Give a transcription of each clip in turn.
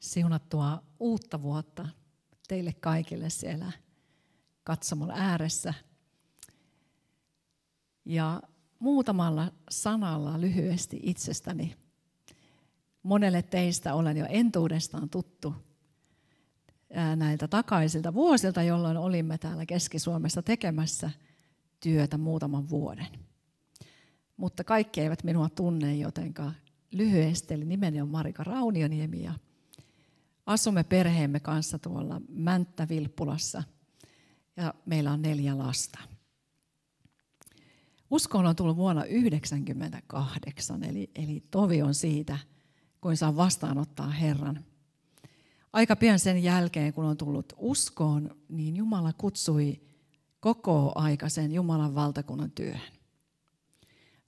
siunattua uutta vuotta teille kaikille siellä katsomon ääressä. Ja muutamalla sanalla lyhyesti itsestäni. Monelle teistä olen jo entuudestaan tuttu näiltä takaisilta vuosilta, jolloin olimme täällä Keski-Suomessa tekemässä työtä muutaman vuoden. Mutta kaikki eivät minua tunne, jotenka lyhyesti, eli nimeni on Marika Raunioniemi ja Asumme perheemme kanssa tuolla Mänttä-Vilppulassa ja meillä on neljä lasta. Uskoon on tullut vuonna 1998, eli, eli tovi on siitä, kun saa vastaanottaa Herran. Aika pian sen jälkeen, kun on tullut uskoon, niin Jumala kutsui koko aikaisen Jumalan valtakunnan työhön.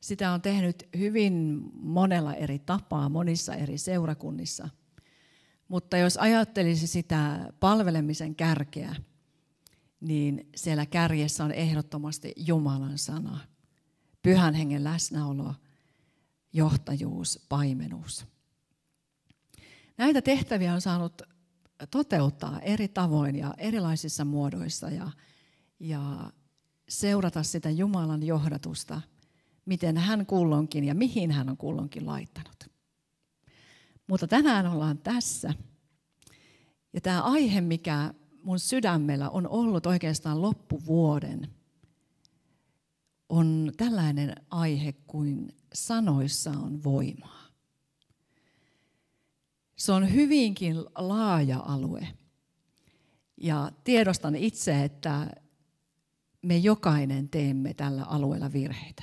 Sitä on tehnyt hyvin monella eri tapaa, monissa eri seurakunnissa – mutta jos ajattelisi sitä palvelemisen kärkeä, niin siellä kärjessä on ehdottomasti Jumalan sana, pyhän hengen läsnäolo, johtajuus, paimenuus. Näitä tehtäviä on saanut toteuttaa eri tavoin ja erilaisissa muodoissa ja, ja seurata sitä Jumalan johdatusta, miten hän kullonkin ja mihin hän on kullonkin laittanut. Mutta tänään ollaan tässä. Ja tämä aihe, mikä mun sydämellä on ollut oikeastaan loppuvuoden, on tällainen aihe kuin sanoissa on voimaa. Se on hyvinkin laaja alue. Ja tiedostan itse, että me jokainen teemme tällä alueella virheitä.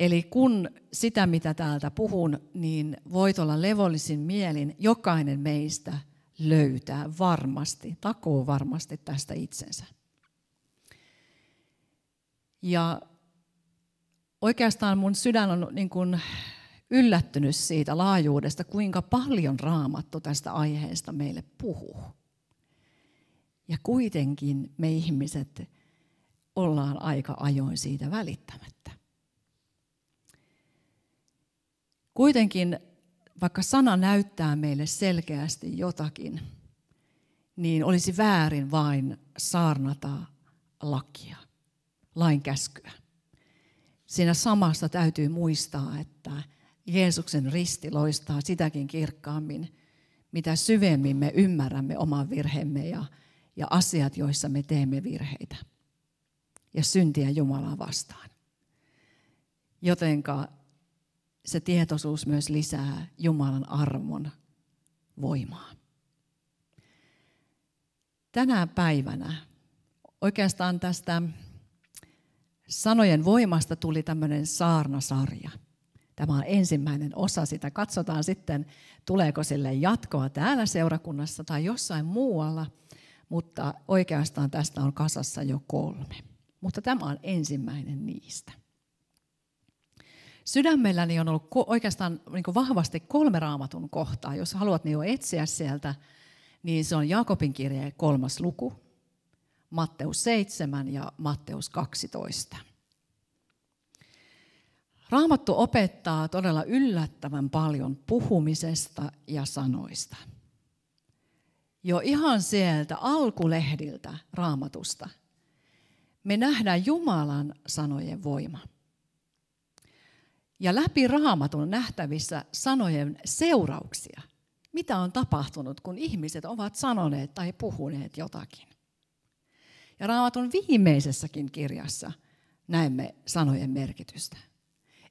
Eli kun sitä, mitä täältä puhun, niin voit olla levollisin mielin jokainen meistä löytää varmasti, takuu varmasti tästä itsensä. Ja oikeastaan mun sydän on niin kuin yllättynyt siitä laajuudesta, kuinka paljon raamattu tästä aiheesta meille puhuu. Ja kuitenkin me ihmiset ollaan aika ajoin siitä välittämättä. Kuitenkin, vaikka sana näyttää meille selkeästi jotakin, niin olisi väärin vain saarnata lakia, lain käskyä. Siinä samassa täytyy muistaa, että Jeesuksen risti loistaa sitäkin kirkkaammin, mitä syvemmin me ymmärrämme oman virhemme ja, ja asiat, joissa me teemme virheitä ja syntiä Jumalaa vastaan. Jotenka se tietoisuus myös lisää Jumalan armon voimaa. Tänä päivänä oikeastaan tästä sanojen voimasta tuli tämmöinen saarnasarja. Tämä on ensimmäinen osa sitä. Katsotaan sitten, tuleeko sille jatkoa täällä seurakunnassa tai jossain muualla, mutta oikeastaan tästä on kasassa jo kolme. Mutta tämä on ensimmäinen niistä sydämelläni on ollut oikeastaan niin vahvasti kolme raamatun kohtaa. Jos haluat niin jo etsiä sieltä, niin se on Jaakobin kirje kolmas luku, Matteus 7 ja Matteus 12. Raamattu opettaa todella yllättävän paljon puhumisesta ja sanoista. Jo ihan sieltä alkulehdiltä raamatusta me nähdään Jumalan sanojen voima. Ja läpi raamatun nähtävissä sanojen seurauksia. Mitä on tapahtunut, kun ihmiset ovat sanoneet tai puhuneet jotakin? Ja raamatun viimeisessäkin kirjassa näemme sanojen merkitystä.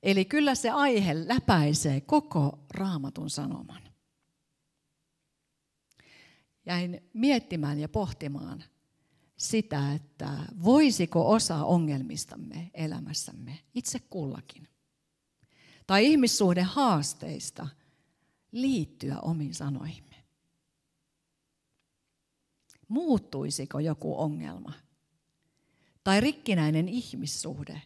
Eli kyllä se aihe läpäisee koko raamatun sanoman. Jäin miettimään ja pohtimaan sitä, että voisiko osa ongelmistamme elämässämme itse kullakin – tai ihmissuhdehaasteista liittyä omiin sanoihimme? Muuttuisiko joku ongelma tai rikkinäinen ihmissuhde,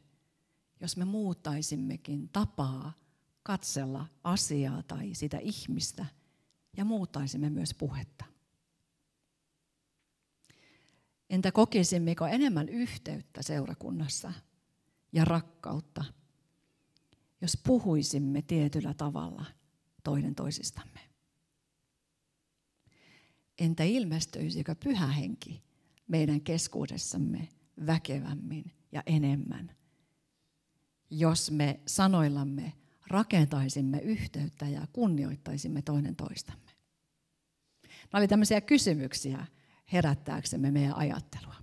jos me muuttaisimmekin tapaa katsella asiaa tai sitä ihmistä ja muuttaisimme myös puhetta? Entä kokisimmeko enemmän yhteyttä seurakunnassa ja rakkautta jos puhuisimme tietyllä tavalla toinen toisistamme? Entä ilmestyisikö pyhä henki meidän keskuudessamme väkevämmin ja enemmän, jos me sanoillamme rakentaisimme yhteyttä ja kunnioittaisimme toinen toistamme? Nämä olivat tämmöisiä kysymyksiä herättääksemme meidän ajattelua.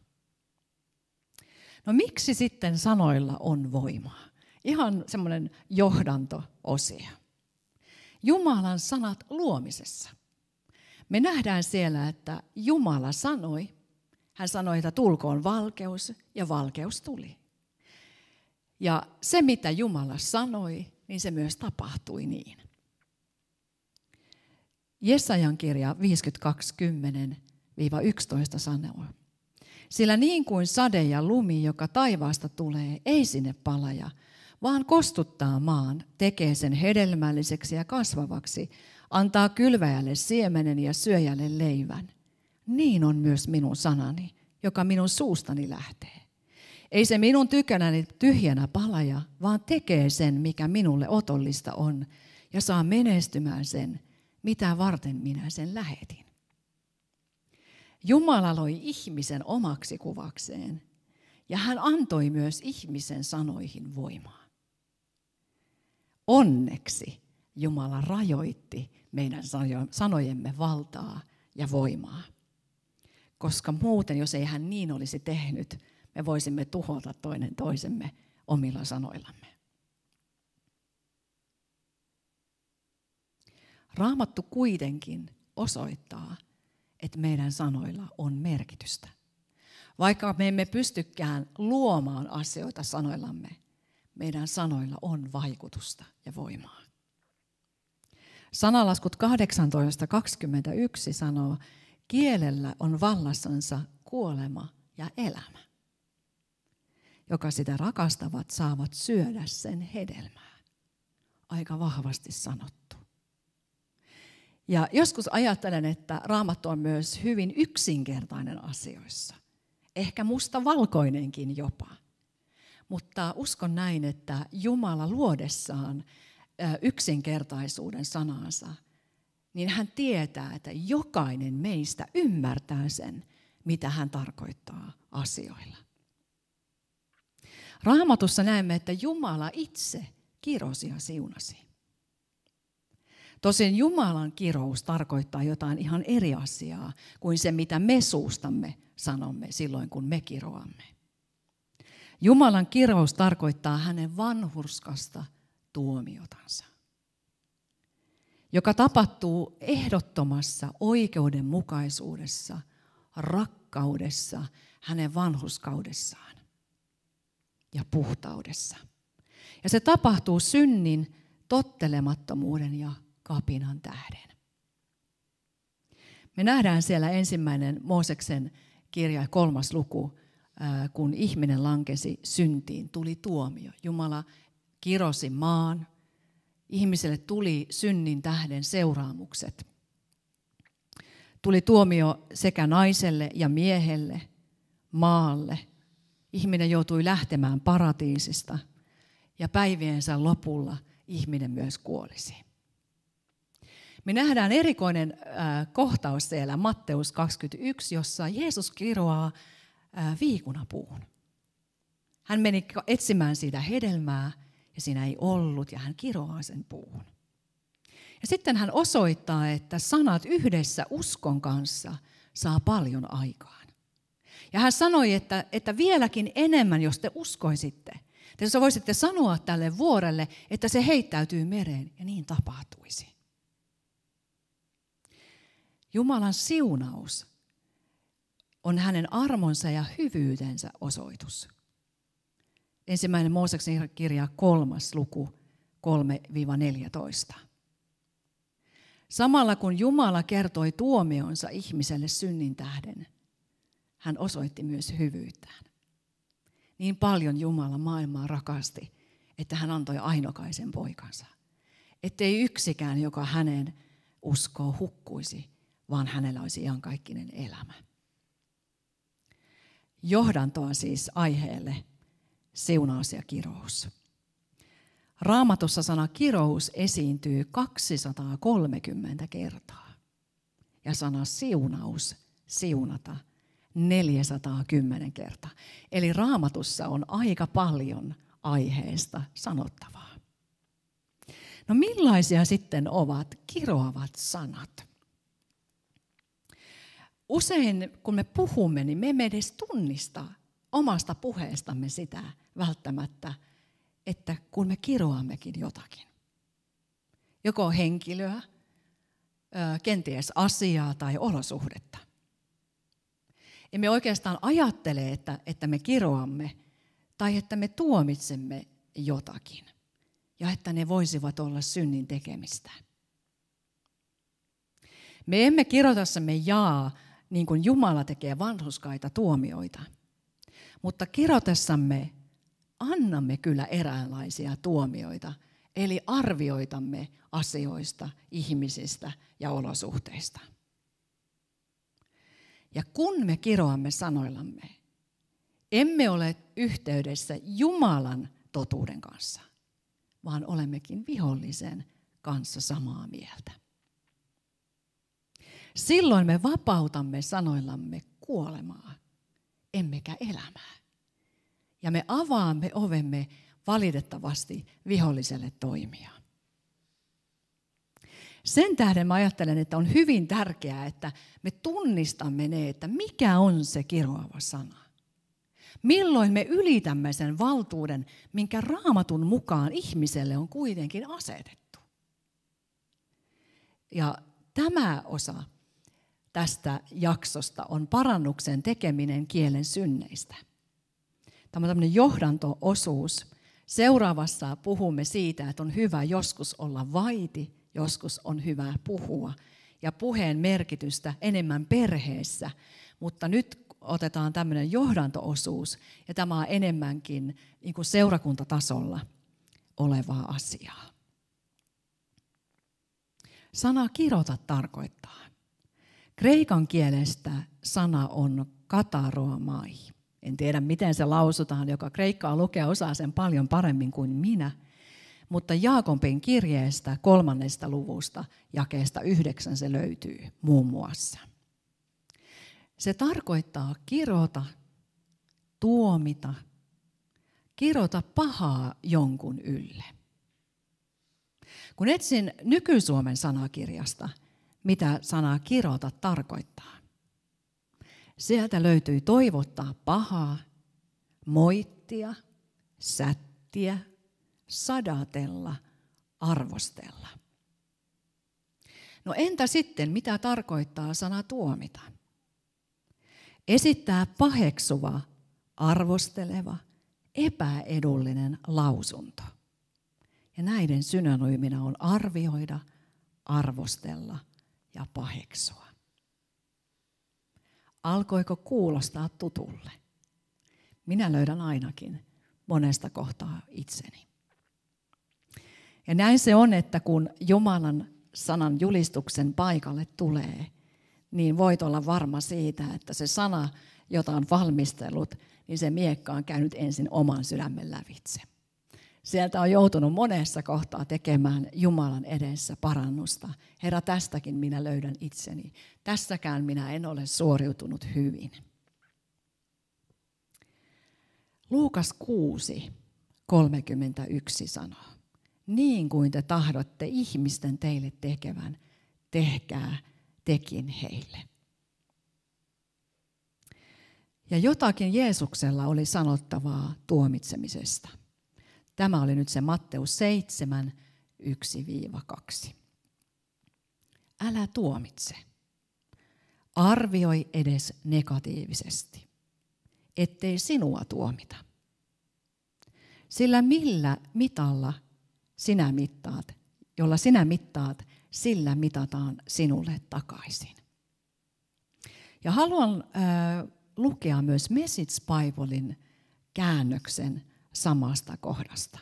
No miksi sitten sanoilla on voimaa? Ihan semmoinen johdanto-osio. Jumalan sanat luomisessa. Me nähdään siellä, että Jumala sanoi, hän sanoi, että tulkoon valkeus, ja valkeus tuli. Ja se, mitä Jumala sanoi, niin se myös tapahtui niin. Jesajan kirja 52.10-11 sanoo. Sillä niin kuin sade ja lumi, joka taivaasta tulee, ei sinne palaja, vaan kostuttaa maan, tekee sen hedelmälliseksi ja kasvavaksi, antaa kylväjälle siemenen ja syöjälle leivän. Niin on myös minun sanani, joka minun suustani lähtee. Ei se minun tykänäni tyhjänä palaja, vaan tekee sen, mikä minulle otollista on, ja saa menestymään sen, mitä varten minä sen lähetin. Jumala loi ihmisen omaksi kuvakseen, ja hän antoi myös ihmisen sanoihin voimaa. Onneksi Jumala rajoitti meidän sanojemme valtaa ja voimaa. Koska muuten, jos ei hän niin olisi tehnyt, me voisimme tuhota toinen toisemme omilla sanoillamme. Raamattu kuitenkin osoittaa, että meidän sanoilla on merkitystä. Vaikka me emme pystykään luomaan asioita sanoillamme, meidän sanoilla on vaikutusta ja voimaa. Sanalaskut 18.21 sanoo, kielellä on vallassansa kuolema ja elämä. Joka sitä rakastavat saavat syödä sen hedelmää. Aika vahvasti sanottu. Ja joskus ajattelen, että raamattu on myös hyvin yksinkertainen asioissa. Ehkä musta valkoinenkin jopa. Mutta uskon näin, että Jumala luodessaan yksinkertaisuuden sanansa, niin hän tietää, että jokainen meistä ymmärtää sen, mitä hän tarkoittaa asioilla. Raamatussa näemme, että Jumala itse kirosi ja siunasi. Tosin Jumalan kirous tarkoittaa jotain ihan eri asiaa kuin se, mitä me suustamme sanomme silloin, kun me kiroamme. Jumalan kirous tarkoittaa hänen vanhurskasta tuomiotansa, joka tapahtuu ehdottomassa oikeudenmukaisuudessa, rakkaudessa, hänen vanhuskaudessaan ja puhtaudessa. Ja se tapahtuu synnin, tottelemattomuuden ja kapinan tähden. Me nähdään siellä ensimmäinen Mooseksen kirja kolmas luku, kun ihminen lankesi syntiin, tuli tuomio. Jumala kirosi maan. Ihmiselle tuli synnin tähden seuraamukset. Tuli tuomio sekä naiselle ja miehelle, maalle. Ihminen joutui lähtemään paratiisista ja päiviensä lopulla ihminen myös kuolisi. Me nähdään erikoinen kohtaus siellä Matteus 21, jossa Jeesus kiroaa viikunapuun. Hän meni etsimään siitä hedelmää ja siinä ei ollut ja hän kiroaa sen puun. Ja sitten hän osoittaa, että sanat yhdessä uskon kanssa saa paljon aikaan. Ja hän sanoi, että, että vieläkin enemmän, jos te uskoisitte, te voisitte sanoa tälle vuorelle, että se heittäytyy mereen ja niin tapahtuisi. Jumalan siunaus on hänen armonsa ja hyvyytensä osoitus. Ensimmäinen Mooseksen kirja kolmas luku 3-14. Samalla kun Jumala kertoi tuomionsa ihmiselle synnin tähden, hän osoitti myös hyvyyttään. Niin paljon Jumala maailmaa rakasti, että hän antoi ainokaisen poikansa. Ettei yksikään, joka hänen uskoo, hukkuisi, vaan hänellä olisi iankaikkinen elämä. Johdantoa siis aiheelle siunaus ja kirous. Raamatussa sana kirous esiintyy 230 kertaa ja sana siunaus, siunata, 410 kertaa. Eli raamatussa on aika paljon aiheesta sanottavaa. No millaisia sitten ovat kiroavat sanat? usein kun me puhumme, niin me emme edes tunnista omasta puheestamme sitä välttämättä, että kun me kiroammekin jotakin, joko henkilöä, kenties asiaa tai olosuhdetta. Emme oikeastaan ajattele, että, että me kiroamme tai että me tuomitsemme jotakin ja että ne voisivat olla synnin tekemistä. Me emme kirjoitassamme jaa niin kuin Jumala tekee vanhuskaita tuomioita. Mutta kirotessamme annamme kyllä eräänlaisia tuomioita, eli arvioitamme asioista, ihmisistä ja olosuhteista. Ja kun me kiroamme sanoillamme, emme ole yhteydessä Jumalan totuuden kanssa, vaan olemmekin vihollisen kanssa samaa mieltä. Silloin me vapautamme sanoillamme kuolemaa, emmekä elämää. Ja me avaamme ovemme valitettavasti viholliselle toimia. Sen tähden mä ajattelen, että on hyvin tärkeää, että me tunnistamme ne, että mikä on se kiroava sana. Milloin me ylitämme sen valtuuden, minkä raamatun mukaan ihmiselle on kuitenkin asetettu. Ja tämä osa tästä jaksosta on parannuksen tekeminen kielen synneistä. Tämä on tämmöinen johdanto-osuus. Seuraavassa puhumme siitä, että on hyvä joskus olla vaiti, joskus on hyvä puhua. Ja puheen merkitystä enemmän perheessä. Mutta nyt otetaan tämmöinen johdantoosuus, ja tämä on enemmänkin niin kuin seurakuntatasolla olevaa asiaa. Sana kirota tarkoittaa Kreikan kielestä sana on kataroamai. En tiedä, miten se lausutaan, joka kreikkaa lukea osaa sen paljon paremmin kuin minä. Mutta Jaakompin kirjeestä kolmannesta luvusta, jakeesta yhdeksän se löytyy muun muassa. Se tarkoittaa kirota, tuomita, kirota pahaa jonkun ylle. Kun etsin nykysuomen sanakirjasta – mitä sana kirota tarkoittaa. Sieltä löytyy toivottaa pahaa, moittia, sättiä, sadatella, arvostella. No entä sitten, mitä tarkoittaa sana tuomita? Esittää paheksuva, arvosteleva, epäedullinen lausunto. Ja näiden synonyyminä on arvioida, arvostella – ja paheksua. Alkoiko kuulostaa tutulle? Minä löydän ainakin monesta kohtaa itseni. Ja näin se on, että kun Jumalan sanan julistuksen paikalle tulee, niin voit olla varma siitä, että se sana, jota on valmistellut, niin se miekka on käynyt ensin oman sydämen lävitse sieltä on joutunut monessa kohtaa tekemään Jumalan edessä parannusta. Herra, tästäkin minä löydän itseni. Tässäkään minä en ole suoriutunut hyvin. Luukas 6, 31 sanoo, niin kuin te tahdotte ihmisten teille tekevän, tehkää tekin heille. Ja jotakin Jeesuksella oli sanottavaa tuomitsemisesta. Tämä oli nyt se Matteus 7, 1-2. Älä tuomitse. Arvioi edes negatiivisesti, ettei sinua tuomita. Sillä millä mitalla sinä mittaat, jolla sinä mittaat, sillä mitataan sinulle takaisin. Ja haluan äh, lukea myös Message Biblein käännöksen samasta kohdasta.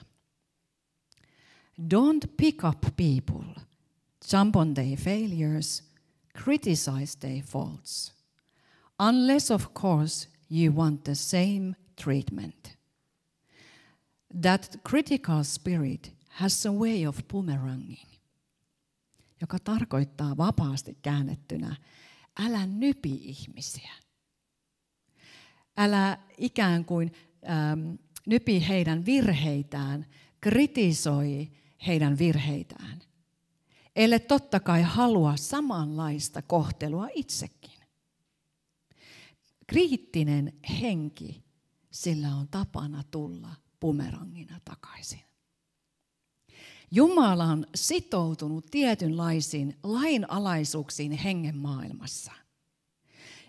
Don't pick up people, jump on their failures, criticize their faults, unless of course you want the same treatment. That critical spirit has a way of boomeranging, joka tarkoittaa vapaasti käännettynä, älä nypi ihmisiä. Älä ikään kuin ähm, nypi heidän virheitään, kritisoi heidän virheitään. Elle totta kai halua samanlaista kohtelua itsekin. Kriittinen henki, sillä on tapana tulla pumerangina takaisin. Jumala on sitoutunut tietynlaisiin lainalaisuuksiin hengen maailmassa.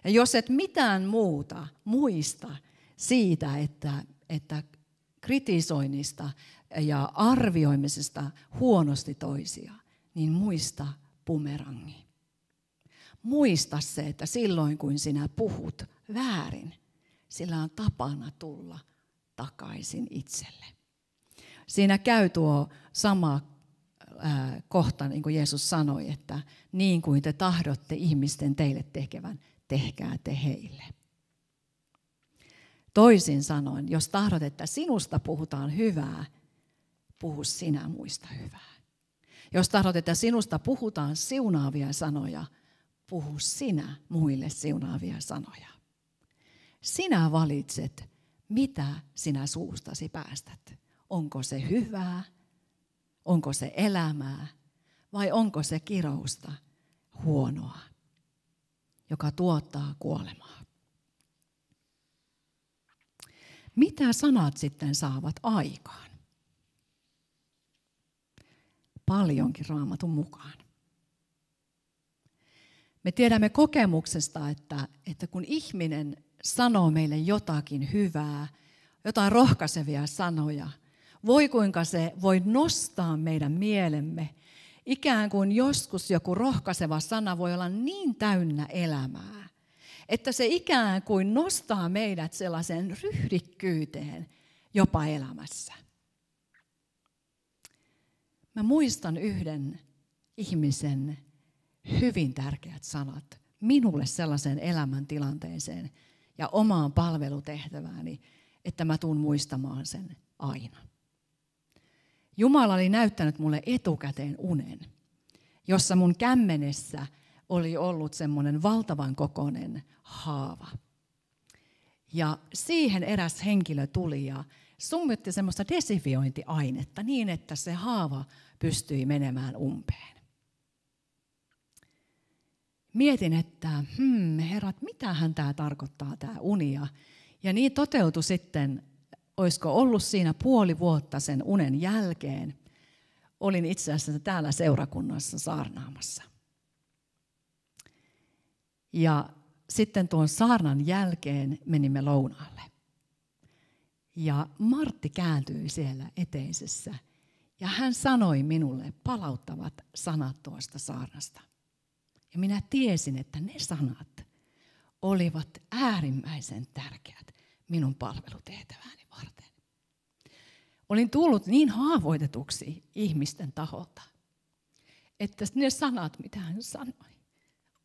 Ja jos et mitään muuta muista siitä, että että kritisoinnista ja arvioimisesta huonosti toisia, niin muista pumerangi. Muista se, että silloin kun sinä puhut väärin, sillä on tapana tulla takaisin itselle. Siinä käy tuo sama kohta, niin kuin Jeesus sanoi, että niin kuin te tahdotte ihmisten teille tekevän, tehkää te heille. Toisin sanoen, jos tahdot, että sinusta puhutaan hyvää, puhu sinä muista hyvää. Jos tahdot, että sinusta puhutaan siunaavia sanoja, puhu sinä muille siunaavia sanoja. Sinä valitset, mitä sinä suustasi päästät. Onko se hyvää, onko se elämää vai onko se kirousta, huonoa, joka tuottaa kuolemaa. mitä sanat sitten saavat aikaan? Paljonkin raamatun mukaan. Me tiedämme kokemuksesta, että, että kun ihminen sanoo meille jotakin hyvää, jotain rohkaisevia sanoja, voi kuinka se voi nostaa meidän mielemme. Ikään kuin joskus joku rohkaiseva sana voi olla niin täynnä elämää, että se ikään kuin nostaa meidät sellaisen ryhdikkyyteen jopa elämässä. Mä muistan yhden ihmisen hyvin tärkeät sanat minulle sellaiseen elämäntilanteeseen ja omaan palvelutehtävääni, että mä tuun muistamaan sen aina. Jumala oli näyttänyt mulle etukäteen unen, jossa mun kämmenessä – oli ollut semmoinen valtavan kokoinen haava. Ja siihen eräs henkilö tuli ja summitti semmoista desifiointiainetta niin, että se haava pystyi menemään umpeen. Mietin, että hmm, herrat, mitähän tämä tarkoittaa tämä unia. Ja niin toteutui sitten, olisiko ollut siinä puoli vuotta sen unen jälkeen. Olin itse asiassa täällä seurakunnassa saarnaamassa – ja sitten tuon saarnan jälkeen menimme lounaalle. Ja Martti kääntyi siellä eteisessä ja hän sanoi minulle palauttavat sanat tuosta saarnasta. Ja minä tiesin, että ne sanat olivat äärimmäisen tärkeät minun palvelutehtävääni varten. Olin tullut niin haavoitetuksi ihmisten taholta, että ne sanat, mitä hän sanoi,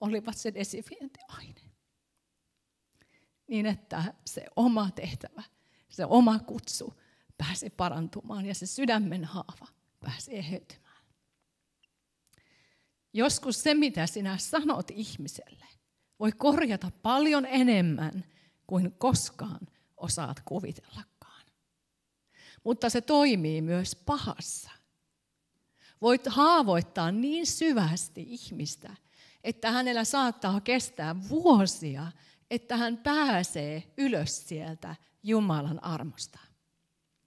olivat se desifiointiaine. Niin että se oma tehtävä, se oma kutsu pääsi parantumaan ja se sydämen haava pääsi eheytymään. Joskus se, mitä sinä sanot ihmiselle, voi korjata paljon enemmän kuin koskaan osaat kuvitellakaan. Mutta se toimii myös pahassa. Voit haavoittaa niin syvästi ihmistä, että hänellä saattaa kestää vuosia, että hän pääsee ylös sieltä Jumalan armosta.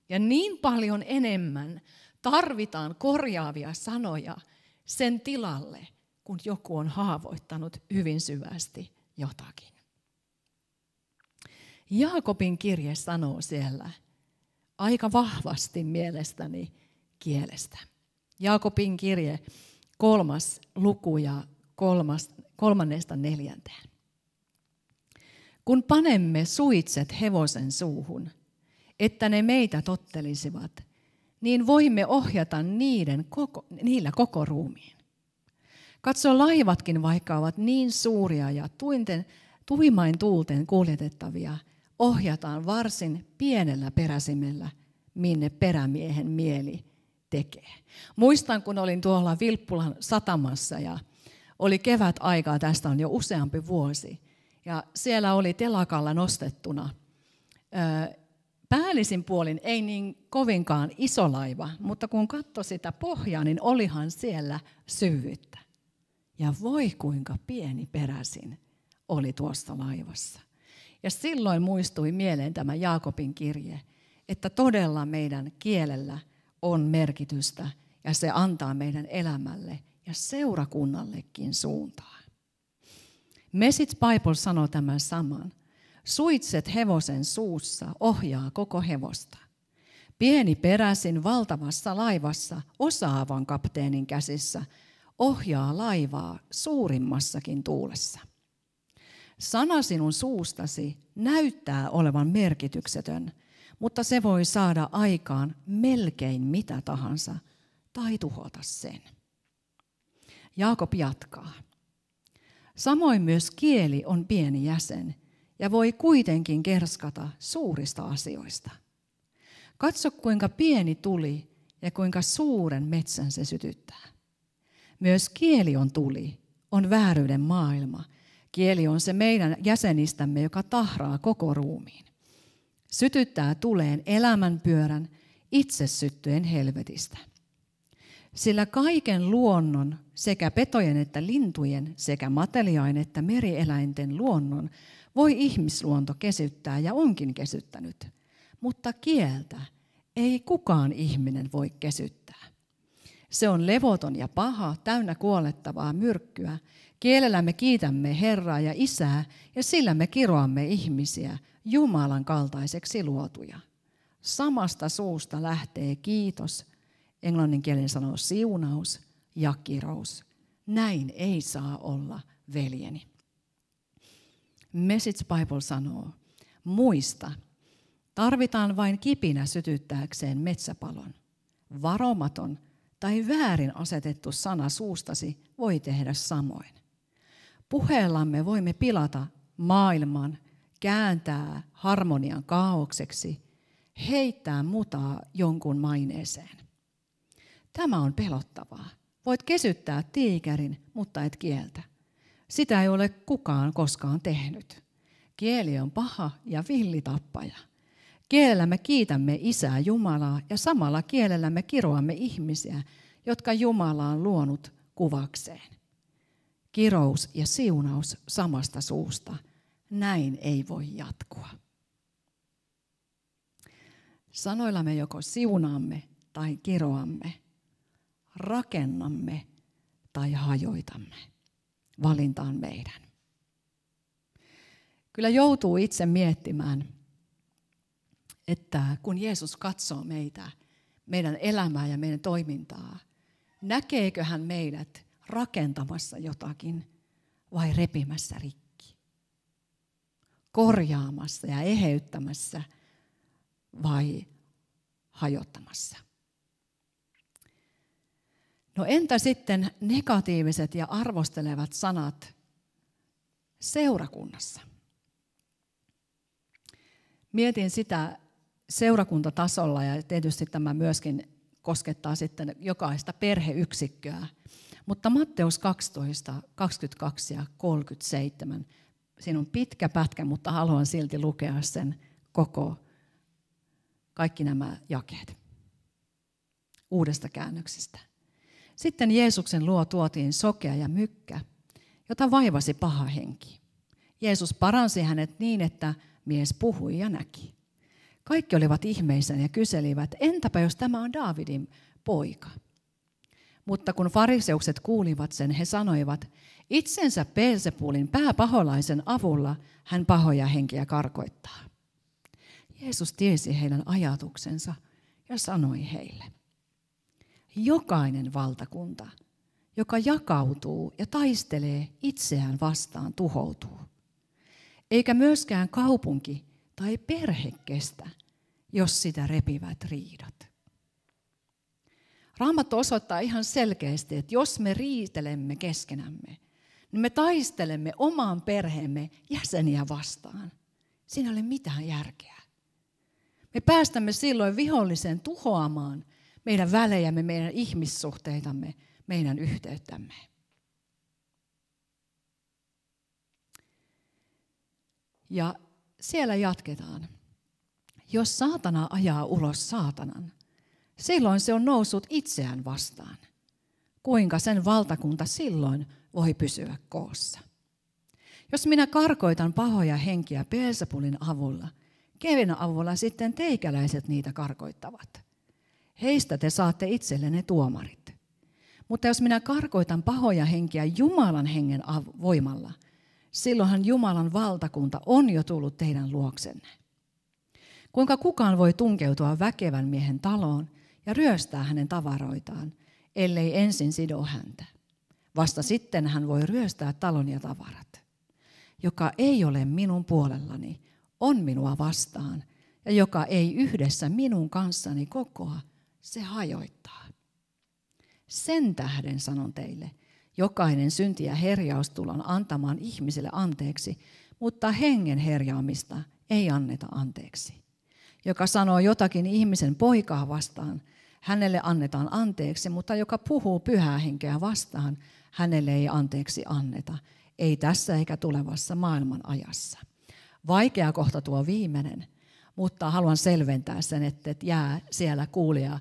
Ja niin paljon enemmän tarvitaan korjaavia sanoja sen tilalle, kun joku on haavoittanut hyvin syvästi jotakin. Jaakobin kirje sanoo siellä aika vahvasti mielestäni kielestä. Jaakobin kirje kolmas luku ja kolmas, kolmannesta neljänteen. Kun panemme suitset hevosen suuhun, että ne meitä tottelisivat, niin voimme ohjata niiden koko, niillä koko ruumiin. Katso, laivatkin vaikka ovat niin suuria ja tuinten, tuimain tuulten kuljetettavia, ohjataan varsin pienellä peräsimellä, minne perämiehen mieli tekee. Muistan, kun olin tuolla Vilppulan satamassa ja oli kevät aikaa, tästä on jo useampi vuosi. Ja siellä oli telakalla nostettuna päällisin puolin ei niin kovinkaan iso laiva, mutta kun katsoi sitä pohjaa, niin olihan siellä syvyyttä. Ja voi kuinka pieni peräsin oli tuossa laivassa. Ja silloin muistui mieleen tämä Jaakobin kirje, että todella meidän kielellä on merkitystä ja se antaa meidän elämälle ja seurakunnallekin suuntaan. Mesit Bible sanoo tämän saman. Suitset hevosen suussa ohjaa koko hevosta. Pieni peräsin valtavassa laivassa osaavan kapteenin käsissä ohjaa laivaa suurimmassakin tuulessa. Sana sinun suustasi näyttää olevan merkityksetön, mutta se voi saada aikaan melkein mitä tahansa tai tuhota sen. Jaakob jatkaa. Samoin myös kieli on pieni jäsen ja voi kuitenkin kerskata suurista asioista. Katso kuinka pieni tuli ja kuinka suuren metsän se sytyttää. Myös kieli on tuli, on vääryyden maailma. Kieli on se meidän jäsenistämme, joka tahraa koko ruumiin. Sytyttää tuleen elämän pyörän, itse syttyen helvetistä sillä kaiken luonnon, sekä petojen että lintujen, sekä mateliain että merieläinten luonnon voi ihmisluonto kesyttää ja onkin kesyttänyt. Mutta kieltä ei kukaan ihminen voi kesyttää. Se on levoton ja paha, täynnä kuolettavaa myrkkyä. Kielellä me kiitämme Herraa ja Isää, ja sillä me kiroamme ihmisiä, Jumalan kaltaiseksi luotuja. Samasta suusta lähtee kiitos Englannin kielen sanoo siunaus ja kirous. Näin ei saa olla, veljeni. Message Bible sanoo, muista, tarvitaan vain kipinä sytyttääkseen metsäpalon. Varomaton tai väärin asetettu sana suustasi voi tehdä samoin. Puheellamme voimme pilata maailman, kääntää harmonian kaaukseksi, heittää mutaa jonkun maineeseen. Tämä on pelottavaa. Voit kesyttää tiikerin, mutta et kieltä. Sitä ei ole kukaan koskaan tehnyt. Kieli on paha ja villitappaja. Kielellä me kiitämme Isää Jumalaa ja samalla kielellä me kiroamme ihmisiä, jotka Jumala on luonut kuvakseen. Kirous ja siunaus samasta suusta. Näin ei voi jatkua. Sanoilla me joko siunaamme tai kiroamme – rakennamme tai hajoitamme. Valinta on meidän. Kyllä joutuu itse miettimään, että kun Jeesus katsoo meitä, meidän elämää ja meidän toimintaa, näkeekö hän meidät rakentamassa jotakin vai repimässä rikki? Korjaamassa ja eheyttämässä vai hajottamassa? No entä sitten negatiiviset ja arvostelevat sanat seurakunnassa? Mietin sitä seurakuntatasolla ja tietysti tämä myöskin koskettaa sitten jokaista perheyksikköä. Mutta Matteus 12, 22 ja 37, siinä on pitkä pätkä, mutta haluan silti lukea sen koko, kaikki nämä jakeet uudesta käännöksestä. Sitten Jeesuksen luo tuotiin sokea ja mykkä, jota vaivasi paha henki. Jeesus paransi hänet niin, että mies puhui ja näki. Kaikki olivat ihmeissään ja kyselivät, entäpä jos tämä on Daavidin poika? Mutta kun fariseukset kuulivat sen, he sanoivat, itsensä Peelsepulin pääpaholaisen avulla hän pahoja henkiä karkoittaa. Jeesus tiesi heidän ajatuksensa ja sanoi heille, jokainen valtakunta, joka jakautuu ja taistelee itseään vastaan, tuhoutuu. Eikä myöskään kaupunki tai perhe kestä, jos sitä repivät riidat. Raamattu osoittaa ihan selkeästi, että jos me riitelemme keskenämme, niin me taistelemme omaan perheemme jäseniä vastaan. Siinä ei ole mitään järkeä. Me päästämme silloin vihollisen tuhoamaan – meidän välejämme, meidän ihmissuhteitamme, meidän yhteyttämme. Ja siellä jatketaan. Jos saatana ajaa ulos saatanan, silloin se on noussut itseään vastaan. Kuinka sen valtakunta silloin voi pysyä koossa? Jos minä karkoitan pahoja henkiä Peelsapulin avulla, kenen avulla sitten teikäläiset niitä karkoittavat? Heistä te saatte itsellenne tuomarit. Mutta jos minä karkoitan pahoja henkiä Jumalan hengen voimalla, silloinhan Jumalan valtakunta on jo tullut teidän luoksenne. Kuinka kukaan voi tunkeutua väkevän miehen taloon ja ryöstää hänen tavaroitaan, ellei ensin sido häntä. Vasta sitten hän voi ryöstää talon ja tavarat. Joka ei ole minun puolellani, on minua vastaan, ja joka ei yhdessä minun kanssani kokoa, se hajoittaa. Sen tähden sanon teille, jokainen synti ja herjaus tullaan antamaan ihmiselle anteeksi, mutta hengen herjaamista ei anneta anteeksi. Joka sanoo jotakin ihmisen poikaa vastaan, hänelle annetaan anteeksi, mutta joka puhuu pyhää henkeä vastaan, hänelle ei anteeksi anneta, ei tässä eikä tulevassa maailman ajassa. Vaikea kohta tuo viimeinen – mutta haluan selventää sen, että, jää siellä kuulija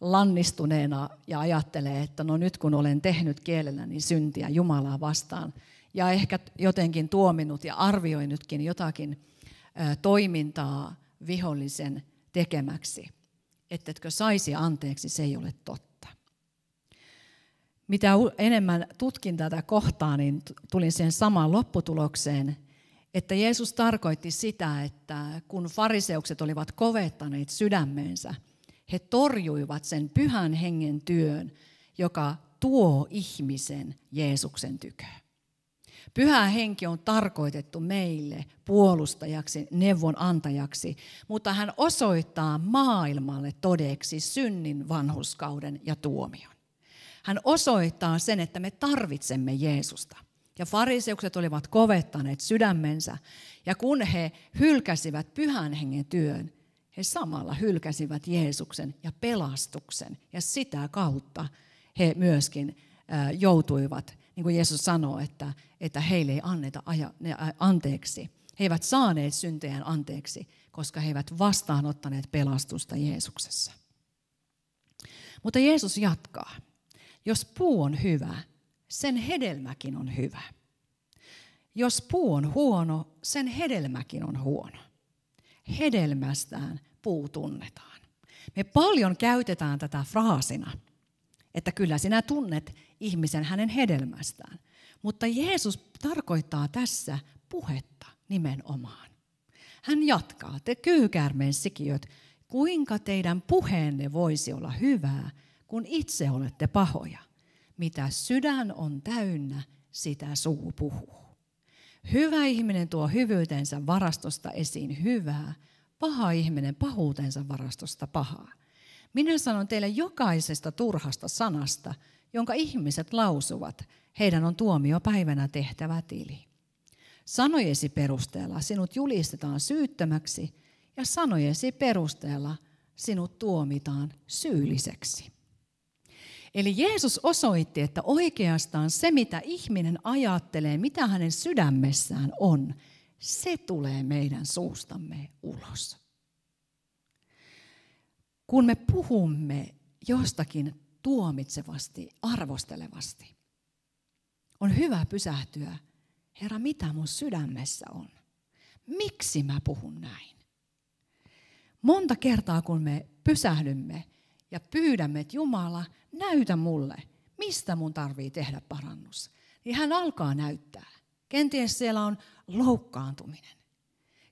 lannistuneena ja ajattelee, että no nyt kun olen tehnyt kielelläni syntiä Jumalaa vastaan ja ehkä jotenkin tuominut ja arvioinutkin jotakin toimintaa vihollisen tekemäksi, ettetkö saisi anteeksi, se ei ole totta. Mitä enemmän tutkin tätä kohtaa, niin tulin siihen samaan lopputulokseen – että Jeesus tarkoitti sitä, että kun fariseukset olivat kovettaneet sydämensä, he torjuivat sen pyhän hengen työn, joka tuo ihmisen Jeesuksen tykö. Pyhä henki on tarkoitettu meille puolustajaksi, neuvonantajaksi, mutta hän osoittaa maailmalle todeksi synnin, vanhuskauden ja tuomion. Hän osoittaa sen, että me tarvitsemme Jeesusta – ja fariseukset olivat kovettaneet sydämensä, ja kun he hylkäsivät pyhän hengen työn, he samalla hylkäsivät Jeesuksen ja pelastuksen, ja sitä kautta he myöskin joutuivat, niin kuin Jeesus sanoo, että, että heille ei anneta aja, anteeksi. He eivät saaneet syntejään anteeksi, koska he eivät vastaanottaneet pelastusta Jeesuksessa. Mutta Jeesus jatkaa. Jos puu on hyvä, sen hedelmäkin on hyvä. Jos puu on huono, sen hedelmäkin on huono. Hedelmästään puu tunnetaan. Me paljon käytetään tätä fraasina, että kyllä sinä tunnet ihmisen hänen hedelmästään. Mutta Jeesus tarkoittaa tässä puhetta nimenomaan. Hän jatkaa, te kyykäärmeen sikiöt, kuinka teidän puheenne voisi olla hyvää, kun itse olette pahoja – mitä sydän on täynnä, sitä suu puhuu. Hyvä ihminen tuo hyvyytensä varastosta esiin hyvää, paha ihminen pahuutensa varastosta pahaa. Minä sanon teille jokaisesta turhasta sanasta, jonka ihmiset lausuvat, heidän on päivänä tehtävä tili. Sanojesi perusteella sinut julistetaan syyttömäksi ja sanojesi perusteella sinut tuomitaan syylliseksi. Eli Jeesus osoitti, että oikeastaan se, mitä ihminen ajattelee, mitä hänen sydämessään on, se tulee meidän suustamme ulos. Kun me puhumme jostakin tuomitsevasti, arvostelevasti, on hyvä pysähtyä, Herra, mitä mun sydämessä on? Miksi mä puhun näin? Monta kertaa, kun me pysähdymme ja pyydämme, että Jumala, näytä mulle, mistä mun tarvii tehdä parannus. Niin hän alkaa näyttää. Kenties siellä on loukkaantuminen.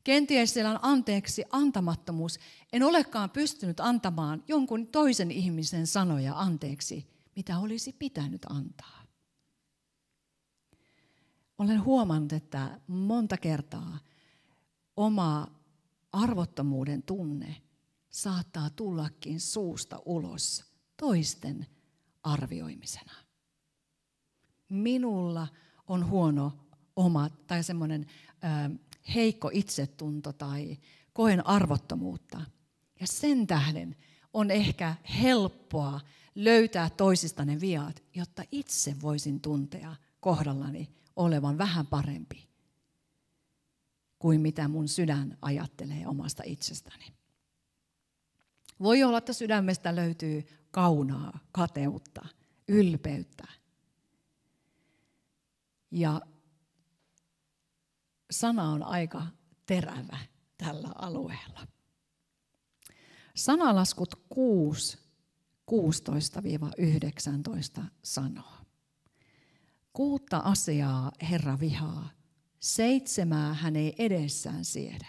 Kenties siellä on anteeksi antamattomuus. En olekaan pystynyt antamaan jonkun toisen ihmisen sanoja anteeksi, mitä olisi pitänyt antaa. Olen huomannut, että monta kertaa oma arvottomuuden tunne saattaa tullakin suusta ulos toisten arvioimisena. Minulla on huono oma tai semmoinen heikko itsetunto tai koen arvottomuutta. Ja sen tähden on ehkä helppoa löytää toisista ne viat, jotta itse voisin tuntea kohdallani olevan vähän parempi kuin mitä mun sydän ajattelee omasta itsestäni. Voi olla, että sydämestä löytyy kaunaa, kateutta, ylpeyttä. Ja sana on aika terävä tällä alueella. Sanalaskut 6, 16-19 sanoo. Kuutta asiaa Herra vihaa, seitsemää hän ei edessään siedä.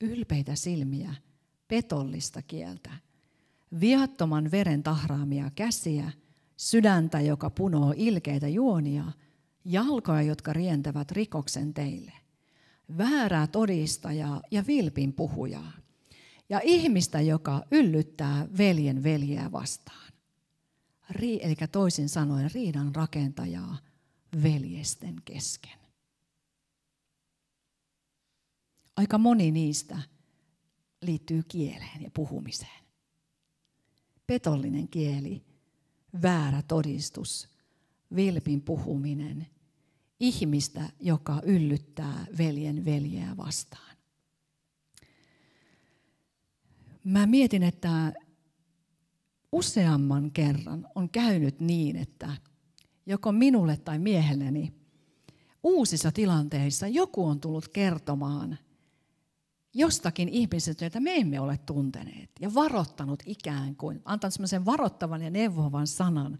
Ylpeitä silmiä petollista kieltä, viattoman veren tahraamia käsiä, sydäntä, joka punoo ilkeitä juonia, jalkoja, jotka rientävät rikoksen teille, väärää todistajaa ja vilpin puhujaa, ja ihmistä, joka yllyttää veljen veljeä vastaan. Ri, eli toisin sanoen riidan rakentajaa veljesten kesken. Aika moni niistä – liittyy kieleen ja puhumiseen. Petollinen kieli, väärä todistus, vilpin puhuminen, ihmistä, joka yllyttää veljen veljeä vastaan. Mä mietin, että useamman kerran on käynyt niin, että joko minulle tai miehelleni uusissa tilanteissa joku on tullut kertomaan – jostakin ihmisestä, jota me emme ole tunteneet, ja varottanut ikään kuin, antanut semmoisen varoittavan ja neuvovan sanan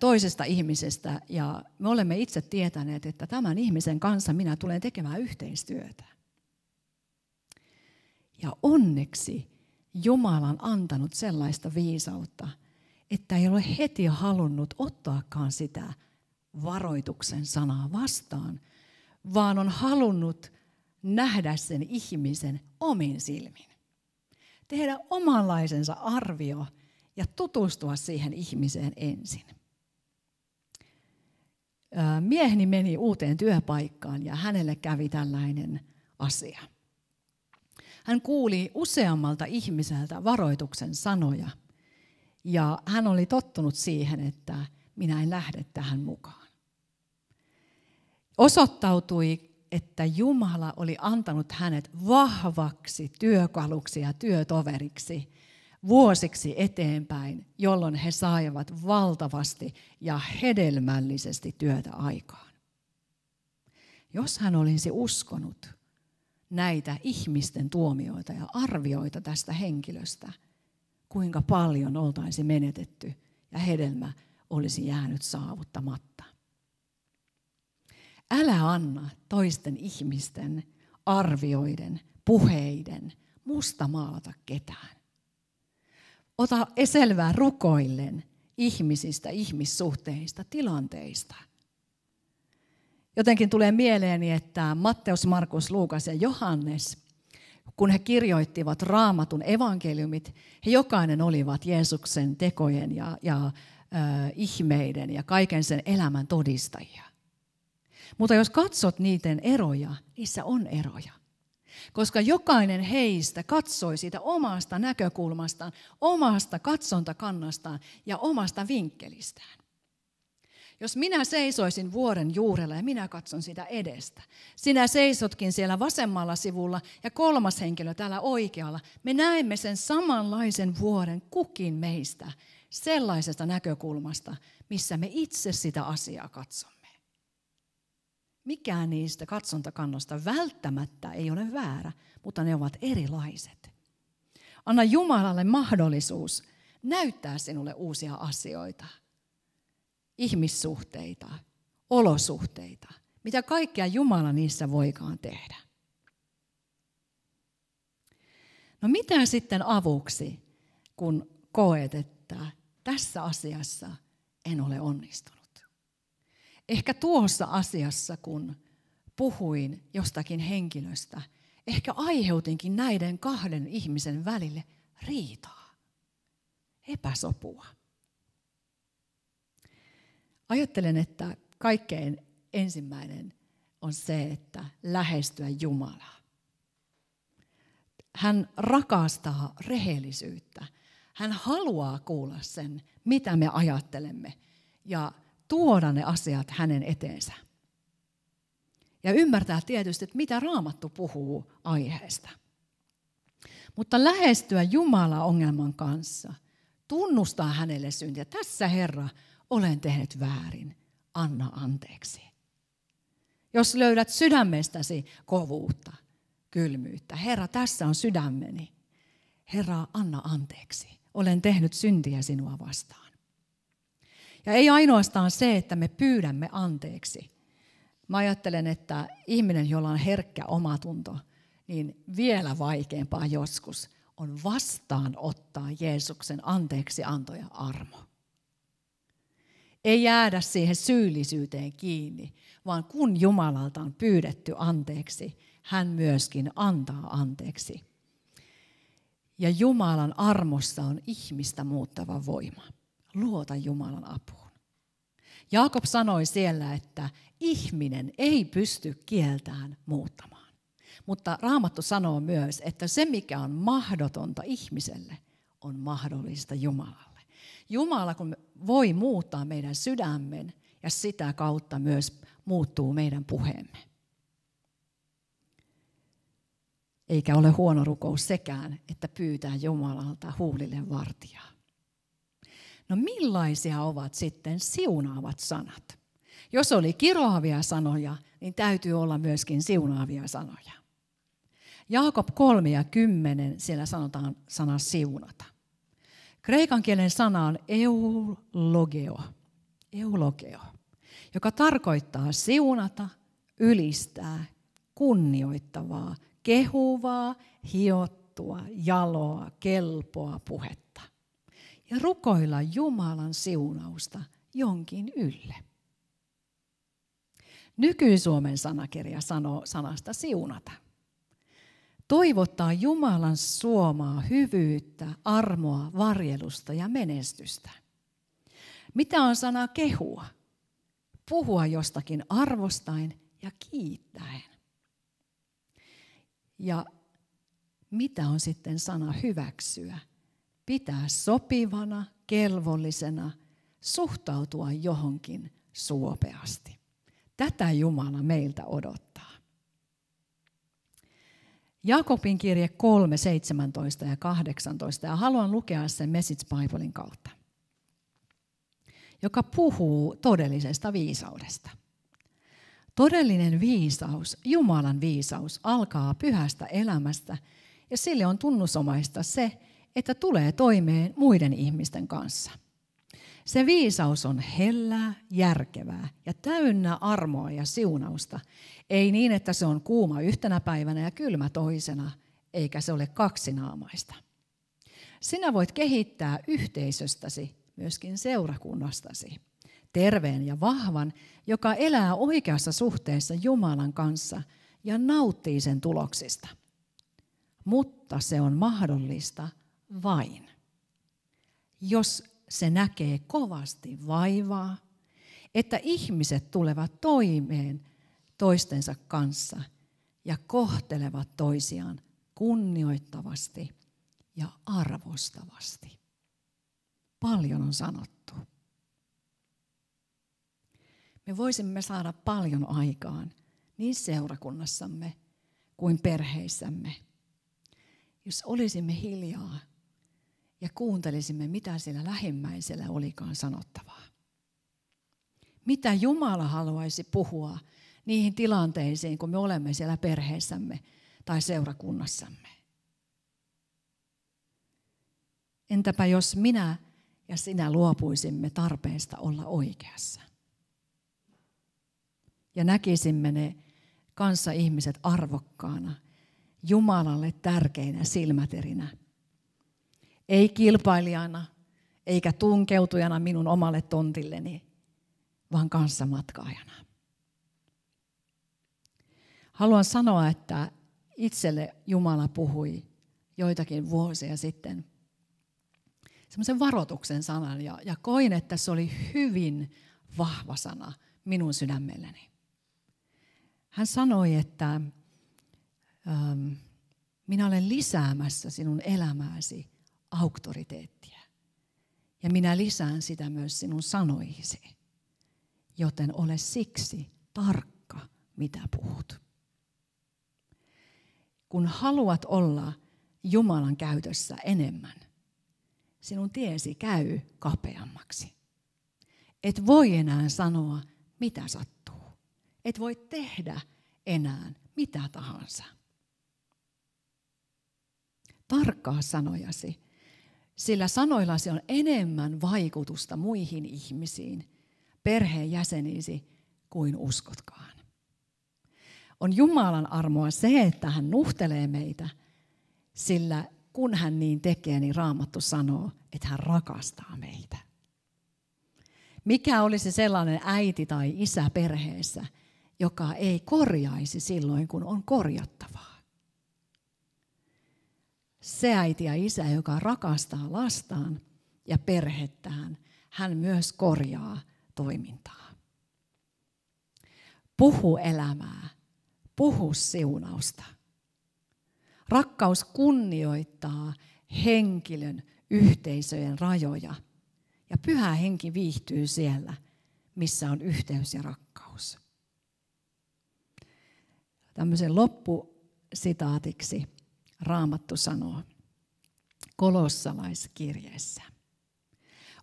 toisesta ihmisestä, ja me olemme itse tietäneet, että tämän ihmisen kanssa minä tulen tekemään yhteistyötä. Ja onneksi Jumala on antanut sellaista viisautta, että ei ole heti halunnut ottaakaan sitä varoituksen sanaa vastaan, vaan on halunnut – nähdä sen ihmisen omin silmin. Tehdä omanlaisensa arvio ja tutustua siihen ihmiseen ensin. Mieheni meni uuteen työpaikkaan ja hänelle kävi tällainen asia. Hän kuuli useammalta ihmiseltä varoituksen sanoja ja hän oli tottunut siihen, että minä en lähde tähän mukaan. Osoittautui että Jumala oli antanut hänet vahvaksi työkaluksi ja työtoveriksi vuosiksi eteenpäin, jolloin he saivat valtavasti ja hedelmällisesti työtä aikaan. Jos hän olisi uskonut näitä ihmisten tuomioita ja arvioita tästä henkilöstä, kuinka paljon oltaisi menetetty ja hedelmä olisi jäänyt saavuttamatta. Älä anna toisten ihmisten arvioiden, puheiden musta maalata ketään. Ota eselvää rukoillen ihmisistä, ihmissuhteista, tilanteista. Jotenkin tulee mieleeni, että Matteus, Markus, Luukas ja Johannes, kun he kirjoittivat raamatun evankeliumit, he jokainen olivat Jeesuksen tekojen ja, ja äh, ihmeiden ja kaiken sen elämän todistajia. Mutta jos katsot niiden eroja, niissä on eroja. Koska jokainen heistä katsoi siitä omasta näkökulmastaan, omasta katsontakannastaan ja omasta vinkkelistään. Jos minä seisoisin vuoren juurella ja minä katson sitä edestä, sinä seisotkin siellä vasemmalla sivulla ja kolmas henkilö täällä oikealla, me näemme sen samanlaisen vuoren kukin meistä sellaisesta näkökulmasta, missä me itse sitä asiaa katsomme. Mikään niistä katsontakannosta välttämättä ei ole väärä, mutta ne ovat erilaiset. Anna Jumalalle mahdollisuus näyttää sinulle uusia asioita, ihmissuhteita, olosuhteita, mitä kaikkea Jumala niissä voikaan tehdä. No mitä sitten avuksi, kun koet, että tässä asiassa en ole onnistunut? Ehkä tuossa asiassa, kun puhuin jostakin henkilöstä, ehkä aiheutinkin näiden kahden ihmisen välille riitaa, epäsopua. Ajattelen, että kaikkein ensimmäinen on se, että lähestyä Jumalaa. Hän rakastaa rehellisyyttä. Hän haluaa kuulla sen, mitä me ajattelemme. Ja tuoda ne asiat hänen eteensä. Ja ymmärtää tietysti, että mitä raamattu puhuu aiheesta. Mutta lähestyä Jumala ongelman kanssa, tunnustaa hänelle syntiä. Tässä Herra, olen tehnyt väärin, anna anteeksi. Jos löydät sydämestäsi kovuutta, kylmyyttä, Herra, tässä on sydämeni. Herra, anna anteeksi. Olen tehnyt syntiä sinua vastaan. Ja ei ainoastaan se, että me pyydämme anteeksi. Mä ajattelen, että ihminen, jolla on herkkä omatunto, niin vielä vaikeampaa joskus on vastaanottaa Jeesuksen anteeksi antoja armo. Ei jäädä siihen syyllisyyteen kiinni, vaan kun Jumalalta on pyydetty anteeksi, hän myöskin antaa anteeksi. Ja Jumalan armossa on ihmistä muuttava voima luota Jumalan apuun. Jaakob sanoi siellä, että ihminen ei pysty kieltään muuttamaan. Mutta Raamattu sanoo myös, että se mikä on mahdotonta ihmiselle, on mahdollista Jumalalle. Jumala kun voi muuttaa meidän sydämen ja sitä kautta myös muuttuu meidän puheemme. Eikä ole huono rukous sekään, että pyytää Jumalalta huulille vartijaa. No millaisia ovat sitten siunaavat sanat? Jos oli kiroavia sanoja, niin täytyy olla myöskin siunaavia sanoja. Jaakob 3 ja 10, siellä sanotaan sana siunata. Kreikan kielen sana on eulogeo, eulogeo, joka tarkoittaa siunata, ylistää, kunnioittavaa, kehuvaa, hiottua, jaloa, kelpoa puhetta – ja rukoilla Jumalan siunausta jonkin ylle. Nyky-Suomen sanakirja sanoo sanasta siunata. Toivottaa Jumalan suomaa hyvyyttä, armoa, varjelusta ja menestystä. Mitä on sana kehua? Puhua jostakin arvostain ja kiittäen. Ja mitä on sitten sana hyväksyä pitää sopivana, kelvollisena, suhtautua johonkin suopeasti. Tätä Jumala meiltä odottaa. Jakobin kirje 3, 17 ja 18, ja haluan lukea sen Message Biblein kautta, joka puhuu todellisesta viisaudesta. Todellinen viisaus, Jumalan viisaus, alkaa pyhästä elämästä, ja sille on tunnusomaista se, että tulee toimeen muiden ihmisten kanssa. Se viisaus on hellää, järkevää ja täynnä armoa ja siunausta. Ei niin, että se on kuuma yhtenä päivänä ja kylmä toisena, eikä se ole kaksinaamaista. Sinä voit kehittää yhteisöstäsi, myöskin seurakunnastasi, terveen ja vahvan, joka elää oikeassa suhteessa Jumalan kanssa ja nauttii sen tuloksista. Mutta se on mahdollista – vain, jos se näkee kovasti vaivaa, että ihmiset tulevat toimeen toistensa kanssa ja kohtelevat toisiaan kunnioittavasti ja arvostavasti. Paljon on sanottu. Me voisimme saada paljon aikaan niin seurakunnassamme kuin perheissämme, jos olisimme hiljaa ja kuuntelisimme, mitä siellä lähimmäisellä olikaan sanottavaa. Mitä Jumala haluaisi puhua niihin tilanteisiin, kun me olemme siellä perheessämme tai seurakunnassamme. Entäpä jos minä ja sinä luopuisimme tarpeesta olla oikeassa? Ja näkisimme ne kanssa ihmiset arvokkaana, Jumalalle tärkeinä silmäterinä – ei kilpailijana eikä tunkeutujana minun omalle tontilleni, vaan kanssamatkaajana. Haluan sanoa, että itselle Jumala puhui joitakin vuosia sitten semmoisen varoituksen sanan ja, ja koin, että se oli hyvin vahva sana minun sydämelleni. Hän sanoi, että ähm, minä olen lisäämässä sinun elämääsi auktoriteettia. Ja minä lisään sitä myös sinun sanoihisi. Joten ole siksi tarkka, mitä puhut. Kun haluat olla Jumalan käytössä enemmän, sinun tiesi käy kapeammaksi. Et voi enää sanoa, mitä sattuu. Et voi tehdä enää mitä tahansa. Tarkkaa sanojasi sillä sanoillasi on enemmän vaikutusta muihin ihmisiin, perheenjäseniisi, kuin uskotkaan. On Jumalan armoa se, että hän nuhtelee meitä, sillä kun hän niin tekee, niin Raamattu sanoo, että hän rakastaa meitä. Mikä olisi sellainen äiti tai isä perheessä, joka ei korjaisi silloin, kun on korjattavaa? se äiti ja isä, joka rakastaa lastaan ja perhettään, hän myös korjaa toimintaa. Puhu elämää, puhu siunausta. Rakkaus kunnioittaa henkilön yhteisöjen rajoja ja pyhä henki viihtyy siellä, missä on yhteys ja rakkaus. Tämmöisen loppusitaatiksi Raamattu sanoo kolossalaiskirjeessä.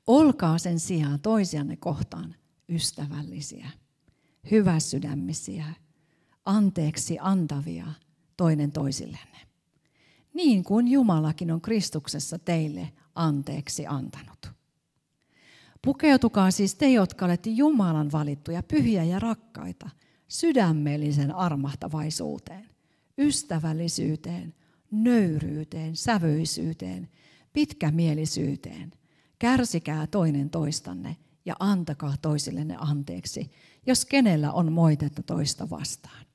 Olkaa sen sijaan toisianne kohtaan ystävällisiä, hyväsydämisiä, anteeksi antavia toinen toisillenne. Niin kuin Jumalakin on Kristuksessa teille anteeksi antanut. Pukeutukaa siis te, jotka olette Jumalan valittuja, pyhiä ja rakkaita, sydämellisen armahtavaisuuteen, ystävällisyyteen, nöyryyteen, sävyisyyteen, pitkämielisyyteen. Kärsikää toinen toistanne ja antakaa toisillenne anteeksi, jos kenellä on moitetta toista vastaan.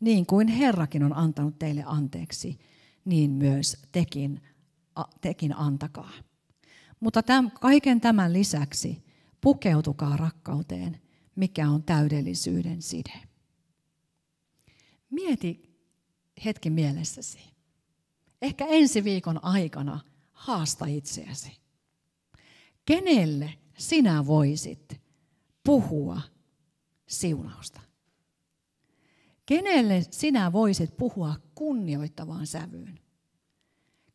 Niin kuin Herrakin on antanut teille anteeksi, niin myös tekin, a, tekin antakaa. Mutta tämän, kaiken tämän lisäksi pukeutukaa rakkauteen, mikä on täydellisyyden side. Mieti hetki mielessäsi ehkä ensi viikon aikana haasta itseäsi. Kenelle sinä voisit puhua siunausta? Kenelle sinä voisit puhua kunnioittavaan sävyyn?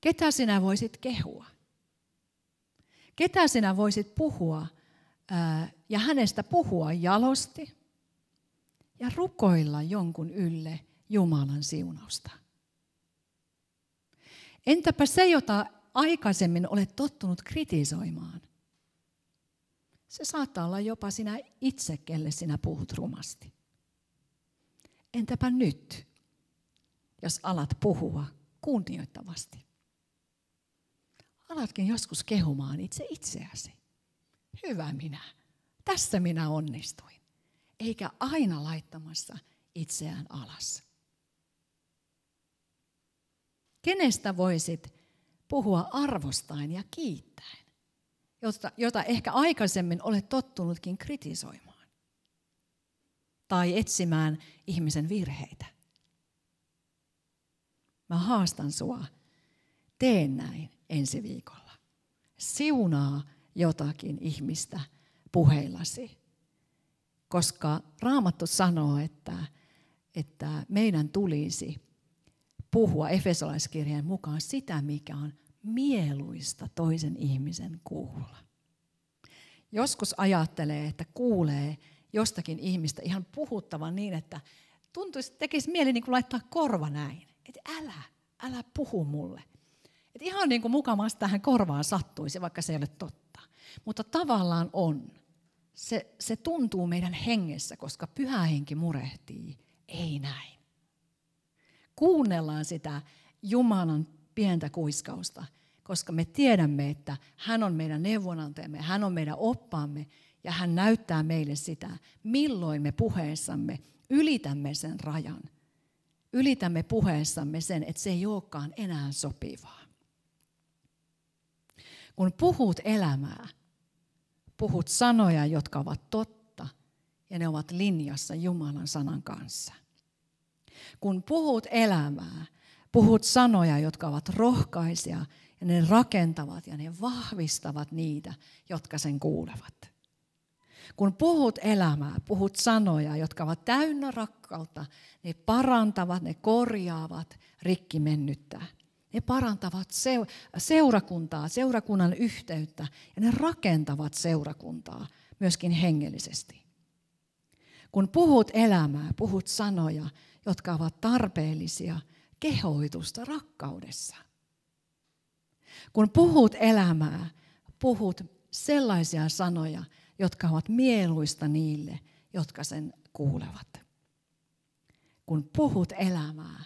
Ketä sinä voisit kehua? Ketä sinä voisit puhua ää, ja hänestä puhua jalosti ja rukoilla jonkun ylle Jumalan siunausta? Entäpä se, jota aikaisemmin olet tottunut kritisoimaan? Se saattaa olla jopa sinä itse, kelle sinä puhut rumasti. Entäpä nyt, jos alat puhua kunnioittavasti? Alatkin joskus kehumaan itse itseäsi. Hyvä minä. Tässä minä onnistuin. Eikä aina laittamassa itseään alas kenestä voisit puhua arvostain ja kiittäen, jota, jota ehkä aikaisemmin olet tottunutkin kritisoimaan tai etsimään ihmisen virheitä. Mä haastan sua. Tee näin ensi viikolla. Siunaa jotakin ihmistä puheillasi. Koska Raamattu sanoo, että, että meidän tulisi puhua Efesolaiskirjeen mukaan sitä, mikä on mieluista toisen ihmisen kuulla. Joskus ajattelee, että kuulee jostakin ihmistä ihan puhuttavan niin, että tuntuisi, tekisi mieli niin kuin laittaa korva näin. Että älä, älä puhu mulle. Et ihan niin kuin mukamassa tähän korvaan sattuisi, vaikka se ei ole totta. Mutta tavallaan on. Se, se tuntuu meidän hengessä, koska pyhä henki murehtii. Ei näin kuunnellaan sitä Jumalan pientä kuiskausta, koska me tiedämme, että hän on meidän neuvonantajamme, hän on meidän oppaamme ja hän näyttää meille sitä, milloin me puheessamme ylitämme sen rajan. Ylitämme puheessamme sen, että se ei olekaan enää sopivaa. Kun puhut elämää, puhut sanoja, jotka ovat totta ja ne ovat linjassa Jumalan sanan kanssa. Kun puhut elämää, puhut sanoja, jotka ovat rohkaisia ja ne rakentavat ja ne vahvistavat niitä, jotka sen kuulevat. Kun puhut elämää, puhut sanoja, jotka ovat täynnä rakkautta, ne parantavat, ne korjaavat rikki mennyttää. Ne parantavat seurakuntaa, seurakunnan yhteyttä ja ne rakentavat seurakuntaa myöskin hengellisesti. Kun puhut elämää, puhut sanoja, jotka ovat tarpeellisia kehoitusta rakkaudessa. Kun puhut elämää, puhut sellaisia sanoja, jotka ovat mieluista niille, jotka sen kuulevat. Kun puhut elämää,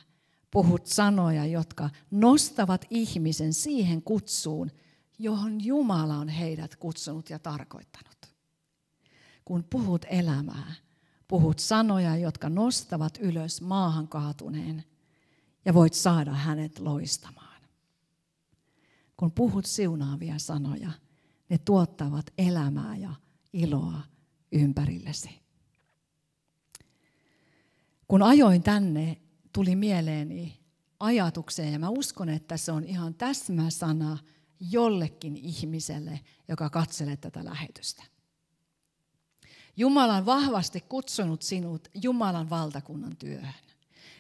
puhut sanoja, jotka nostavat ihmisen siihen kutsuun, johon Jumala on heidät kutsunut ja tarkoittanut. Kun puhut elämää, Puhut sanoja, jotka nostavat ylös maahan kaatuneen ja voit saada hänet loistamaan. Kun puhut siunaavia sanoja, ne tuottavat elämää ja iloa ympärillesi. Kun ajoin tänne, tuli mieleeni ajatukseen, ja mä uskon, että se on ihan sana jollekin ihmiselle, joka katselee tätä lähetystä. Jumala on vahvasti kutsunut sinut Jumalan valtakunnan työhön.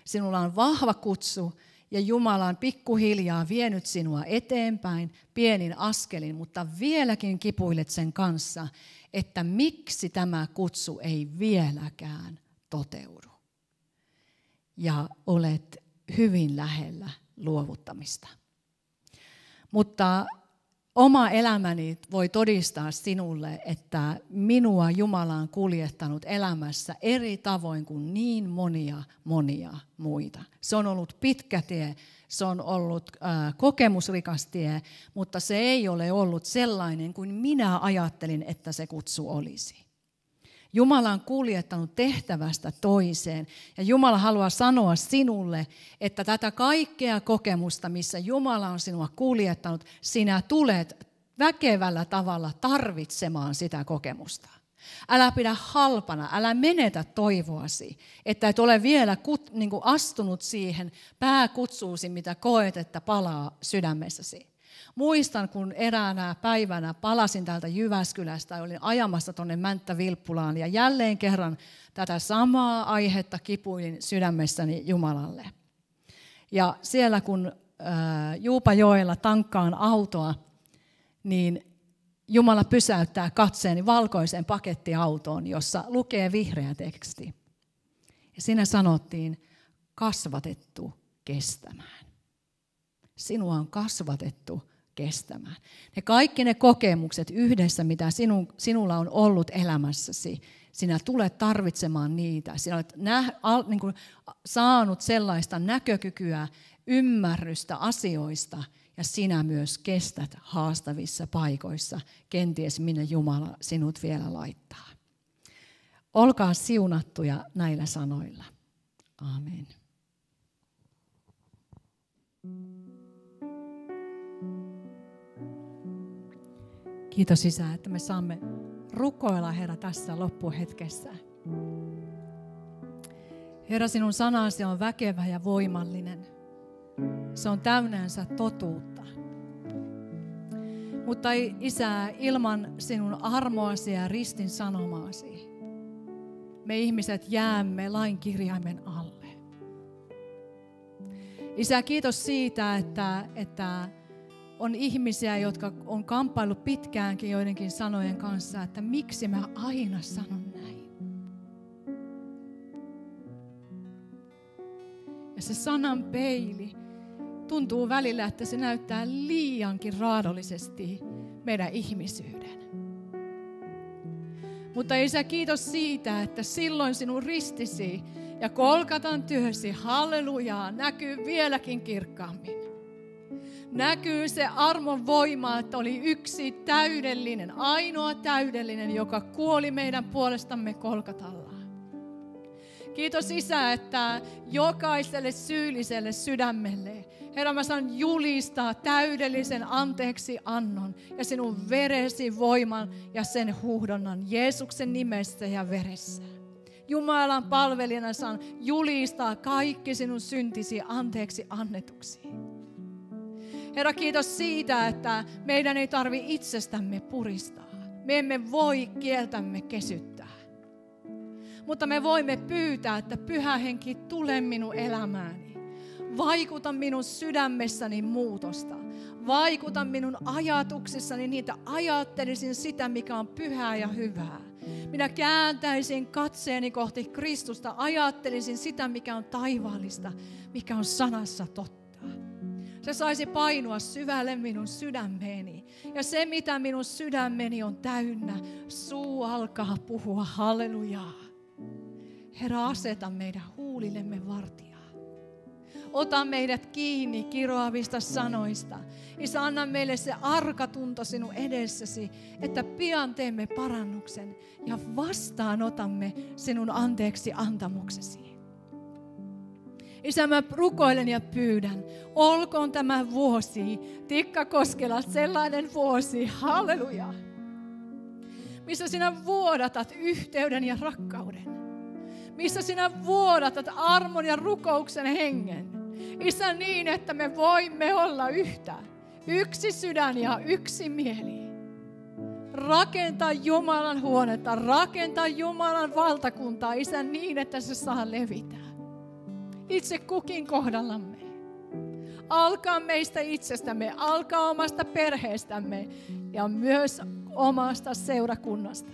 Sinulla on vahva kutsu ja Jumala on pikkuhiljaa vienyt sinua eteenpäin pienin askelin, mutta vieläkin kipuilet sen kanssa, että miksi tämä kutsu ei vieläkään toteudu. Ja olet hyvin lähellä luovuttamista. Mutta oma elämäni voi todistaa sinulle, että minua Jumala on kuljettanut elämässä eri tavoin kuin niin monia, monia muita. Se on ollut pitkä tie, se on ollut äh, kokemusrikas tie, mutta se ei ole ollut sellainen kuin minä ajattelin, että se kutsu olisi. Jumala on kuljettanut tehtävästä toiseen. Ja Jumala haluaa sanoa sinulle, että tätä kaikkea kokemusta, missä Jumala on sinua kuljettanut, sinä tulet väkevällä tavalla tarvitsemaan sitä kokemusta. Älä pidä halpana, älä menetä toivoasi, että et ole vielä kut, niin astunut siihen pääkutsuusi, mitä koet, että palaa sydämessäsi. Muistan, kun eräänä päivänä palasin täältä Jyväskylästä ja olin ajamassa tuonne Mänttä-Vilppulaan ja jälleen kerran tätä samaa aihetta kipuilin sydämessäni Jumalalle. Ja siellä kun äh, Juupajoella tankkaan autoa, niin Jumala pysäyttää katseeni valkoiseen pakettiautoon, jossa lukee vihreä teksti. Ja siinä sanottiin, kasvatettu kestämään. Sinua on kasvatettu kestämään. Ne kaikki ne kokemukset yhdessä, mitä sinun, sinulla on ollut elämässäsi, sinä tulet tarvitsemaan niitä. Sinä olet näh, al, niin kuin, saanut sellaista näkökykyä, ymmärrystä asioista, ja sinä myös kestät haastavissa paikoissa, kenties minne Jumala sinut vielä laittaa. Olkaa siunattuja näillä sanoilla. Amen. thank you Kiitos Isä, että me saamme rukoilla Herra tässä loppuhetkessä. Herra, sinun sanasi on väkevä ja voimallinen. Se on täynnänsä totuutta. Mutta Isä, ilman sinun armoasi ja ristin sanomaasi, me ihmiset jäämme lain kirjaimen alle. Isä, kiitos siitä, että, että on ihmisiä, jotka on kamppaillut pitkäänkin joidenkin sanojen kanssa, että miksi mä aina sanon näin. Ja se sanan peili tuntuu välillä, että se näyttää liiankin raadollisesti meidän ihmisyyden. Mutta Isä, kiitos siitä, että silloin sinun ristisi ja kolkatan työsi, hallelujaa, näkyy vieläkin kirkkaammin näkyy se armon voima, että oli yksi täydellinen, ainoa täydellinen, joka kuoli meidän puolestamme kolkatalla. Kiitos Isä, että jokaiselle syylliselle sydämelle, Herra, mä saan julistaa täydellisen anteeksi annon ja sinun veresi voiman ja sen huhdonnan Jeesuksen nimessä ja veressä. Jumalan palvelijana saan julistaa kaikki sinun syntisi anteeksi annetuksi. Herra, kiitos siitä, että meidän ei tarvi itsestämme puristaa. Me emme voi kieltämme kesyttää. Mutta me voimme pyytää, että pyhä henki tule minun elämääni. Vaikuta minun sydämessäni muutosta. Vaikuta minun ajatuksissani niitä ajattelisin sitä, mikä on pyhää ja hyvää. Minä kääntäisin katseeni kohti Kristusta, ajattelisin sitä, mikä on taivaallista, mikä on sanassa totta. Se saisi painua syvälle minun sydämeeni. Ja se, mitä minun sydämeni on täynnä, suu alkaa puhua hallelujaa. Herra, aseta meidän huulillemme vartijaa. Ota meidät kiinni kiroavista sanoista. Isä, anna meille se arkatunto sinun edessäsi, että pian teemme parannuksen ja vastaanotamme sinun anteeksi antamuksesi. Isä, mä rukoilen ja pyydän, olkoon tämä vuosi, Tikka Koskela, sellainen vuosi, halleluja, missä sinä vuodatat yhteyden ja rakkauden. Missä sinä vuodatat armon ja rukouksen hengen. Isä niin, että me voimme olla yhtä. Yksi sydän ja yksi mieli. Rakentaa Jumalan huonetta, rakentaa Jumalan valtakuntaa, Isä, niin, että se saa levitä itse kukin kohdallamme. Alkaa meistä itsestämme, alkaa omasta perheestämme ja myös omasta seurakunnasta.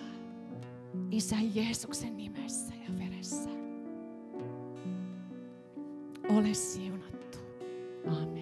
Isä Jeesuksen nimessä ja veressä. Ole siunattu. Amen.